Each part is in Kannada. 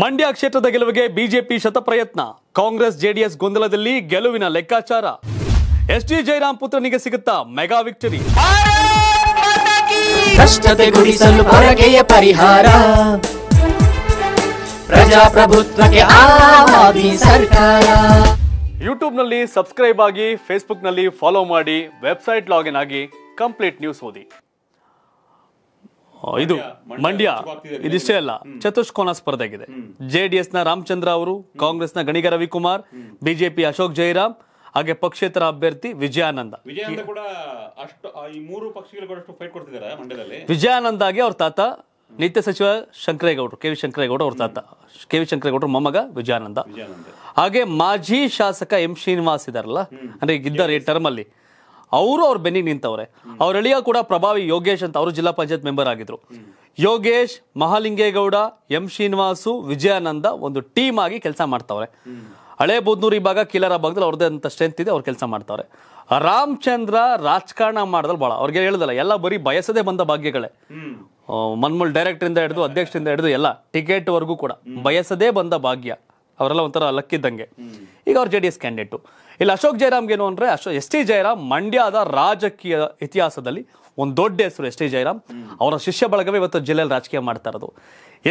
ಮಂಡ್ಯ ಕ್ಷೇತ್ರದ ಗೆಲುವಿಗೆ ಬಿಜೆಪಿ ಶತಪ್ರಯತ್ನ ಕಾಂಗ್ರೆಸ್ ಜೆಡಿಎಸ್ ಗೊಂದಲದಲ್ಲಿ ಗೆಲುವಿನ ಲೆಕ್ಕಾಚಾರ ಎಸ್ ಟಿ ಜಯರಾಮ್ ಪುತ್ರನಿಗೆ ಸಿಗುತ್ತಾ ಮೆಗಾ ವಿಕ್ಟರಿ ಪರಿಹಾರ ಪ್ರಜಾಪ್ರಭುತ್ವಕ್ಕೆ ಸರ್ಕಾರ ಯೂಟ್ಯೂಬ್ನಲ್ಲಿ ಸಬ್ಸ್ಕ್ರೈಬ್ ಆಗಿ ಫೇಸ್ಬುಕ್ನಲ್ಲಿ ಫಾಲೋ ಮಾಡಿ ವೆಬ್ಸೈಟ್ ಲಾಗಿನ್ ಆಗಿ ಕಂಪ್ಲೀಟ್ ನ್ಯೂಸ್ ಓದಿ ಇದು ಮಂಡ್ಯ ಇದಿಷ್ಟೇ ಅಲ್ಲ ಚತುಷ್ಕೋನ ಸ್ಪರ್ಧೆಗಿದೆ ಜೆಡಿಎಸ್ ನ ರಾಮಚಂದ್ರ ಅವರು ಕಾಂಗ್ರೆಸ್ ನ ಗಣಿಗ ರವಿಕುಮಾರ್ ಬಿಜೆಪಿ ಅಶೋಕ್ ಜೈರಾಮ್ ಹಾಗೆ ಪಕ್ಷೇತರ ಅಭ್ಯರ್ಥಿ ವಿಜಯಾನಂದ ವಿಜಯಾನಂದಗೆ ಅವ್ರ ತಾತ ನಿತ್ಯ ಸಚಿವ ಶಂಕರೇಗೌಡರು ಕೆ ವಿ ಶಂಕರೇಗೌಡ ಅವ್ರ ತಾತ ಕೆ ವಿ ಶಂಕರೇಗೌಡರು ಮೊಮ್ಮಗ ವಿಜಯಾನಂದ ಹಾಗೆ ಮಾಜಿ ಶಾಸಕ ಎಂ ಶ್ರೀನಿವಾಸ್ ಇದಾರಲ್ಲ ಅಂದ್ರೆ ಈಗ ಇದ್ದಾರೆ ಈ ಟರ್ಮ್ ಅಲ್ಲಿ ಅವರು ಅವ್ರ ಬೆನ್ನಿಗೆ ನಿಂತವ್ರೆ ಅವ್ರ ಅಳಿಯ ಕೂಡ ಪ್ರಭಾವಿ ಯೋಗೇಶ್ ಅಂತ ಅವರು ಜಿಲ್ಲಾ ಪಂಚಾಯತ್ ಮೆಂಬರ್ ಆಗಿದ್ರು ಯೋಗೇಶ್ ಮಹಾಲಿಂಗೇಗೌಡ ಎಂ ಶ್ರೀನಿವಾಸು ವಿಜಯಾನಂದ ಒಂದು ಟೀಮ್ ಆಗಿ ಕೆಲಸ ಮಾಡ್ತವ್ರೆ ಹಳೆ ಬುದ್ನೂರು ಭಾಗ ಕಿಲರ ಭಾಗದಲ್ಲಿ ಅವ್ರದೇ ಅಂತ ಸ್ಟ್ರೆಂತ್ ಇದೆ ಅವ್ರು ಕೆಲಸ ಮಾಡ್ತಾವ್ರೆ ರಾಮಚಂದ್ರ ರಾಜಕಾರಣ ಮಾಡಿದ್ರು ಬಹಳ ಅವ್ರಿಗೆ ಹೇಳಿದಲ್ಲ ಎಲ್ಲ ಬರೀ ಬಯಸದೆ ಬಂದ ಭಾಗ್ಯಗಳೇ ಮನ್ಮೂಲ್ ಡೈರೆಕ್ಟರ್ ಇಂದ ಹಿಡಿದು ಅಧ್ಯಕ್ಷರಿಂದ ಹಿಡಿದು ಎಲ್ಲ ಟಿಕೆಟ್ ವರ್ಗೂ ಕೂಡ ಬಯಸದೇ ಬಂದ ಭಾಗ್ಯ ಅವರೆಲ್ಲ ಒಂಥರ ಲಕ್ಕಿದ್ದಂಗೆ ಈಗ ಅವ್ರ ಜೆ ಡಿ ಎಸ್ ಕ್ಯಾಂಡಿಡೇಟು ಇಲ್ಲಿ ಅಶೋಕ್ ಜಯರಾಮ್ಗೆ ಏನು ಅಂದರೆ ಅಶೋ ಎಸ್ ಟಿ ಜಯರಾಮ್ ಮಂಡ್ಯದ ರಾಜಕೀಯ ಇತಿಹಾಸದಲ್ಲಿ ಒಂದು ದೊಡ್ಡ ಹೆಸರು ಎಸ್ ಟಿ ಜಯರಾಮ್ ಅವರ ಶಿಷ್ಯ ಬಳಗವೇ ಇವತ್ತು ಜಿಲ್ಲೆಯಲ್ಲಿ ರಾಜಕೀಯ ಮಾಡ್ತಾ ಇರೋದು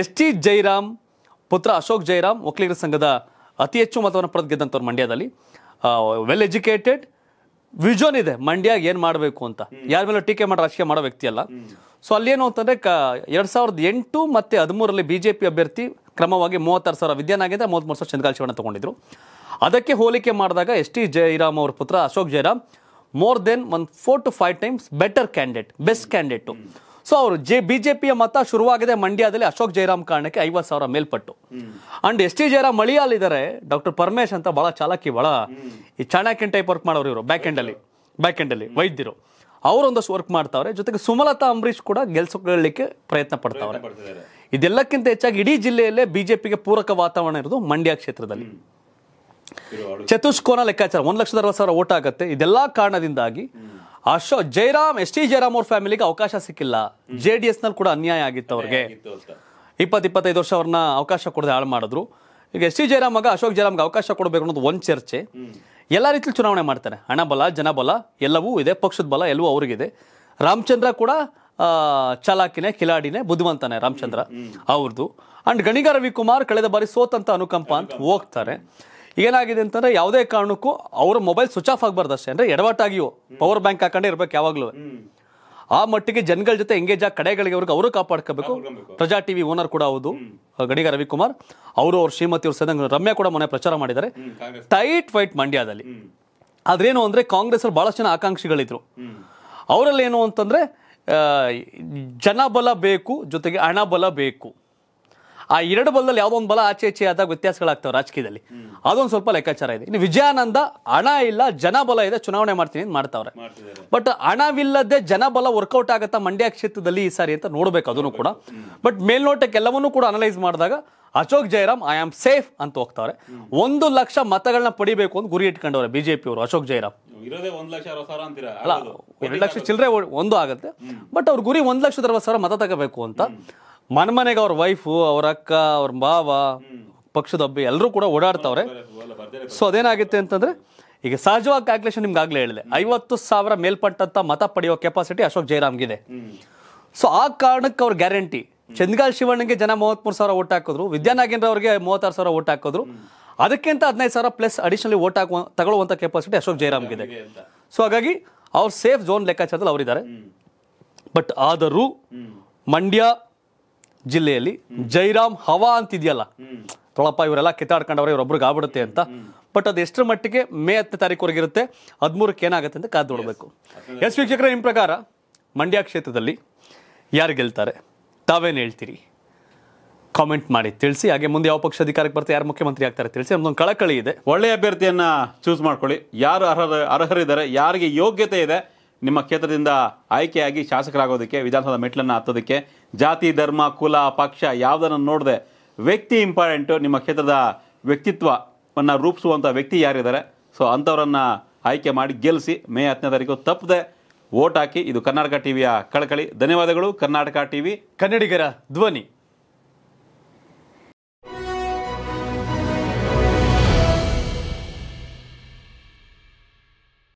ಎಸ್ ಟಿ ಜಯರಾಮ್ ಪುತ್ರ ಅಶೋಕ್ ಜಯರಾಮ್ ಒಕ್ಕಲಿಗರ ಸಂಘದ ಅತಿ ಹೆಚ್ಚು ಮತವನ್ನು ಪಡೆದು ಮಂಡ್ಯದಲ್ಲಿ ವೆಲ್ ಎಜುಕೇಟೆಡ್ ವಿಜನ್ ಇದೆ ಮಂಡ್ಯ ಏನು ಮಾಡಬೇಕು ಅಂತ ಯಾರ ಮೇಲೆ ಟೀಕೆ ಮಾಡಿ ರಾಜಕೀಯ ಮಾಡೋ ವ್ಯಕ್ತಿ ಅಲ್ಲ ಸೊ ಅಲ್ಲೇನು ಅಂತಂದರೆ ಕ ಎರಡು ಸಾವಿರದ ಎಂಟು ಮತ್ತು ಹದಿಮೂರರಲ್ಲಿ ಬಿ ಜೆ ಪಿ ಅಭ್ಯರ್ಥಿ ಕ್ರಮವಾಗಿ ಮೂವತ್ತಾರು ಸಾವಿರ ವಿದ್ಯಾನಾಗೇಂದ್ರ ಮೂವತ್ತ್ಮೂರು ಸಾವಿರ ಚಂದ್ರಕಾಲ ಶಿವಣ್ಣ ತೊಗೊಂಡಿದ್ರು ಅದಕ್ಕೆ ಹೋಲಿಕೆ ಮಾಡಿದಾಗ ಎಸ್ ಟಿ ಜಯರಾಮ್ ಅವರ ಪುತ್ರ Ashok Jayaram more than one four to five times better candidate best candidate so ಅವರು ಜೆ ಬಿಜೆಪಿಯ ಮತ ಶುರುವಾಗಿದೆ ಮಂಡ್ಯದಲ್ಲಿ ಅಶೋಕ್ ಜಯರಾಮ್ ಕಾರಣಕ್ಕೆ ಐವತ್ತು ಸಾವಿರ ಮೇಲ್ಪಟ್ಟು ಅಂಡ್ ಎಸ್ ಟಿ ಜಯರಾಮ್ ಮಳಿಯಾಲಿದ್ದಾರೆ ಡಾಕ್ಟರ್ ಪರಮೇಶ್ ಅಂತ ಬಹಳ ಚಾಲಕಿ ಬಹಳ ಈ ಚಾಣಾಕ್ಯನ್ ಟೈಪ್ ವರ್ಕ್ ಮಾಡೋರು ಇವರು ಬ್ಯಾಕ್ ಎಂಡಲ್ಲಿ ಬ್ಯಾಕ್ ಎಂಡಲ್ಲಿ ವೈದ್ಯರು ಅವರೊಂದಷ್ಟು ವರ್ಕ್ ಮಾಡ್ತಾವ್ರೆ ಜೊತೆಗೆ ಸುಮಲತಾ ಅಂಬರೀಶ್ ಕೂಡ ಗೆಲ್ಸೊಳ್ಳಿಕ್ಕೆ ಪ್ರಯತ್ನ ಪಡ್ತಾವ್ರೆ ಇದೆಲ್ಲಕ್ಕಿಂತ ಹೆಚ್ಚಾಗಿ ಇಡೀ ಜಿಲ್ಲೆಯಲ್ಲೇ ಬಿಜೆಪಿಗೆ ಪೂರಕ ವಾತಾವರಣ ಇರೋದು ಮಂಡ್ಯ ಕ್ಷೇತ್ರದಲ್ಲಿ ಚತುಷ್ಕೋನ ಲೆಕ್ಕಾಚಾರ ಒಂದು ಲಕ್ಷದ ಅರವತ್ತು ಸಾವಿರ ಓಟ್ ಆಗುತ್ತೆ ಇದೆಲ್ಲಾ ಕಾರಣದಿಂದಾಗಿ ಅಶೋಕ್ ಜಯರಾಮ್ ಎಸ್ ಟಿ ಜಯರಾಮ್ ಅವ್ರ ಫ್ಯಾಮಿಲಿಗೆ ಅವಕಾಶ ಸಿಕ್ಕಿಲ್ಲ ಜೆ ಡಿ ನಲ್ಲಿ ಕೂಡ ಅನ್ಯಾಯ ಆಗಿತ್ತು ಅವ್ರಿಗೆ ಇಪ್ಪತ್ತು ಇಪ್ಪತ್ತೈದು ವರ್ಷ ಅವ್ರನ್ನ ಅವಕಾಶ ಕೊಡದೆ ಹಾಳು ಮಾಡಿದ್ರು ಈಗ ಎಸ್ ಟಿ ಜಯರಾಮ್ ಮಗ ಅಶೋಕ್ ಜಯರಾಮ್ಗೆ ಅವಕಾಶ ಕೊಡಬೇಕು ಅನ್ನೋದು ಒಂದು ಚರ್ಚೆ ಎಲ್ಲ ರೀತಿಯಲ್ಲಿ ಚುನಾವಣೆ ಮಾಡ್ತಾರೆ ಹಣಬಲ ಜನಬಲ ಎಲ್ಲವೂ ಇದೆ ಪಕ್ಷದ ಬಲ ಎಲ್ಲವೂ ಅವರಿಗಿದೆ ರಾಮಚಂದ್ರ ಕೂಡ ಚಲಾಕಿನೇ ಕಿಲಾಡಿನೇ ಬುದ್ಧಿವಂತನೇ ರಾಮಚಂದ್ರ ಅವ್ರದ್ದು ಅಂಡ್ ಗಣಿಗ ರವಿಕುಮಾರ್ ಕಳೆದ ಬಾರಿ ಸೋತಂತ ಅನುಕಂಪ ಅಂತ ಹೋಗ್ತಾರೆ ಏನಾಗಿದೆ ಅಂತಂದ್ರೆ ಯಾವುದೇ ಕಾರಣಕ್ಕೂ ಅವ್ರ ಮೊಬೈಲ್ ಸ್ವಿಚ್ ಆಫ್ ಆಗಬಾರ್ದು ಅಷ್ಟೇ ಅಂದ್ರೆ ಎಡವಟ್ಟಾಗಿಯೋ ಪವರ್ ಬ್ಯಾಂಕ್ ಹಾಕೊಂಡೇ ಇರ್ಬೇಕು ಯಾವಾಗ್ಲೂ ಆ ಮಟ್ಟಿಗೆ ಜನಗಳ ಜೊತೆ ಎಂಗೇಜ್ ಆಗಿ ಕಡೆಗಳಿಗೆ ಅವ್ರಿಗೆ ಅವರು ಕಾಪಾಡ್ಕೋಬೇಕು ಪ್ರಜಾ ಟಿವಿ ಓನರ್ ಕೂಡ ಹೌದು ಗಣಿಗ ರವಿಕುಮಾರ್ ಅವರು ಅವ್ರ ಶ್ರೀಮತಿ ಅವ್ರ ಸದಂಗ ರಮ್ಯಾ ಕೂಡ ಮೊನ್ನೆ ಪ್ರಚಾರ ಮಾಡಿದ್ದಾರೆ ಟೈಟ್ ವೈಟ್ ಮಂಡ್ಯದಲ್ಲಿ ಆದ್ರೇನು ಅಂದ್ರೆ ಕಾಂಗ್ರೆಸ್ ಅಲ್ಲಿ ಬಹಳಷ್ಟು ಜನ ಆಕಾಂಕ್ಷಿಗಳಿದ್ರು ಅವರಲ್ಲಿ ಏನು ಅಂತಂದ್ರೆ ಜನಬಲ ಬೇಕು ಜೊತೆಗೆ ಹಣ ಬಲ ಬೇಕು ಆ ಎರಡು ಬಲದಲ್ಲಿ ಯಾವ್ದೊಂದು ಬಲ ಆಚೆ ಆಚೆ ಆದಾಗ ವ್ಯತ್ಯಾಸಗಳಾಗ್ತವೆ ರಾಜಕೀಯದಲ್ಲಿ ಅದೊಂದು ಸ್ವಲ್ಪ ಲೆಕ್ಕಾಚಾರ ಇದೆ ಇನ್ನು ವಿಜಯಾನಂದ ಹಣ ಇಲ್ಲ ಜನಬಲ ಇದೆ ಚುನಾವಣೆ ಮಾಡ್ತೀನಿ ಅಂತ ಮಾಡ್ತಾವ್ರೆ ಬಟ್ ಹಣವಿಲ್ಲದೆ ಜನಬಲ ವರ್ಕೌಟ್ ಆಗುತ್ತಾ ಮಂಡ್ಯ ಕ್ಷೇತ್ರದಲ್ಲಿ ಈ ಸಾರಿ ಅಂತ ನೋಡ್ಬೇಕು ಅದನ್ನು ಕೂಡ ಬಟ್ ಮೇಲ್ನೋಟಕ್ಕೆ ಎಲ್ಲವನ್ನೂ ಕೂಡ ಅನಲೈಸ್ ಮಾಡಿದಾಗ Ashok Jayaram I am safe ಅಂತ ಹೋಗ್ತಾವ್ರೆ ಒಂದು ಲಕ್ಷ ಮತಗಳನ್ನ ಪಡಿಬೇಕು ಅಂತ ಗುರಿ ಇಟ್ಕೊಂಡವ್ರೆ ಬಿಜೆಪಿಯವರು ಅಶೋಕ್ ಜಯರಾಮ್ ಅಲ್ಲ ಎರಡು ಲಕ್ಷ ಚಿಲ್ಲರೆ ಒಂದು ಆಗುತ್ತೆ ಬಟ್ ಅವ್ರ ಗುರಿ ಒಂದು ಲಕ್ಷದ ಅರವತ್ತು ಸಾವಿರ ಮತ ತಗೋಬೇಕು ಅಂತ ಮನೆಗೆ ಅವ್ರ ವೈಫು ಅವ್ರ ಅಕ್ಕ ಅವ್ರ ಬಾವ ಪಕ್ಷದ ಹಬ್ಬ ಎಲ್ಲರೂ ಕೂಡ ಓಡಾಡ್ತಾವ್ರೆ ಸೊ ಅದೇನಾಗುತ್ತೆ ಅಂತಂದ್ರೆ ಈಗ ಸಹಜವಾಗಿ ಕ್ಯಾಲ್ಕುಲೇಷನ್ ನಿಮ್ಗೆ ಆಗಲೇ ಹೇಳಿದೆ ಐವತ್ತು ಸಾವಿರ ಮೇಲ್ಪಟ್ಟಂತ ಮತ ಪಡೆಯೋ ಕೆಪಾಸಿಟಿ ಅಶೋಕ್ ಜಯರಾಮ್ಗಿದೆ ಸೊ ಆ ಕಾರಣಕ್ಕೆ ಅವ್ರ ಗ್ಯಾರಂಟಿ ಚಂದ್ಗಾಲ್ ಶಿವಣ್ಣಗೆ ಜನ ಮೂವತ್ಮೂರು ಸಾವಿರ ಓಟ್ ಹಾಕಿದ್ರು ವಿದ್ಯಾನಾಗೇಂದ್ರ ಅವ್ರಿಗೆ ಮೂವತ್ತಾರು ಸಾವಿರ ಓಟ್ ಹಾಕಿದ್ರು ಅದಕ್ಕಿಂತ ಹದಿನೈದು ಸಾವಿರ ಪ್ಲಸ್ ಅಡಿಷನಲಿ ವೋಟ್ ಹಾಕುವ ತಗೊಳ್ಳುವಂಥ ಕೆಪಾಸಿಟಿ ಅಶೋಕ್ ಇದೆ ಸೊ ಹಾಗಾಗಿ ಅವ್ರು ಸೇಫ್ ಝೋನ್ ಲೆಕ್ಕಾಚಾರದಲ್ಲಿ ಅವರಿದ್ದಾರೆ ಬಟ್ ಆದರೂ ಮಂಡ್ಯ ಜಿಲ್ಲೆಯಲ್ಲಿ ಜೈರಾಮ್ ಹವಾ ಅಂತಿದೆಯಲ್ಲ ತೊಳಪ್ಪ ಇವರೆಲ್ಲ ಕಿತ್ತಾಡ್ಕೊಂಡವ್ರೆ ಇವರೊಬ್ರಿಗೆ ಆಗ್ಬಿಡುತ್ತೆ ಅಂತ ಬಟ್ ಅದು ಎಷ್ಟರ ಮಟ್ಟಿಗೆ ಮೇ ಹತ್ತನೇ ತಾರೀಕುವರೆಗೆ ಇರುತ್ತೆ ಹದಿಮೂರಕ್ಕೆ ಏನಾಗುತ್ತೆ ಅಂತ ಕಾದು ನೋಡಬೇಕು ಎಸ್ ವೀಕ್ಷಕರ ನಿಮ್ಮ ಪ್ರಕಾರ ಮಂಡ್ಯ ಕ್ಷೇತ್ರದಲ್ಲಿ ಯಾರು ಗೆಲ್ತಾರೆ ತಾವೇನು ಹೇಳ್ತೀರಿ ಕಾಮೆಂಟ್ ಮಾಡಿ ತಿಳಿಸಿ ಹಾಗೆ ಮುಂದೆ ಯಾವ ಪಕ್ಷ ಅಧಿಕಾರಕ್ಕೆ ಬರ್ತಾರೆ ಯಾರು ಮುಖ್ಯಮಂತ್ರಿ ಆಗ್ತಾರೆ ತಿಳಿಸಿ ಒಂದು ಕಳಕಳಿ ಇದೆ ಒಳ್ಳೆಯ ಅಭ್ಯರ್ಥಿಯನ್ನ ಚೂಸ್ ಮಾಡ್ಕೊಳ್ಳಿ ಯಾರು ಅರ್ಹರು ಅರ್ಹರಿದ್ದಾರೆ ಯಾರಿಗೆ ಯೋಗ್ಯತೆ ಇದೆ ನಿಮ್ಮ ಕ್ಷೇತ್ರದಿಂದ ಆಯ್ಕೆಯಾಗಿ ಶಾಸಕರಾಗೋದಕ್ಕೆ ವಿಧಾನಸಭಾ ಮೆಟ್ಲನ್ನು ಹತ್ತೋದಕ್ಕೆ ಜಾತಿ ಧರ್ಮ ಕುಲ ಪಕ್ಷ ಯಾವುದನ್ನು ನೋಡದೆ ವ್ಯಕ್ತಿ ಇಂಪಾರ್ಟೆಂಟು ನಿಮ್ಮ ಕ್ಷೇತ್ರದ ವ್ಯಕ್ತಿತ್ವವನ್ನು ರೂಪಿಸುವಂಥ ವ್ಯಕ್ತಿ ಯಾರಿದ್ದಾರೆ ಸೊ ಅಂಥವರನ್ನು ಆಯ್ಕೆ ಮಾಡಿ ಗೆಲ್ಲಿಸಿ ಮೇ ಹತ್ತನೇ ತಾರೀಕು ತಪ್ಪದೆ ವೋಟ್ ಹಾಕಿ ಇದು ಕರ್ನಾಟಕ ಟಿವಿಯ ಕಳಕಳಿ ಧನ್ಯವಾದಗಳು ಕರ್ನಾಟಕ ಟಿವಿ ಕನ್ನಡಿಗರ ಧ್ವನಿ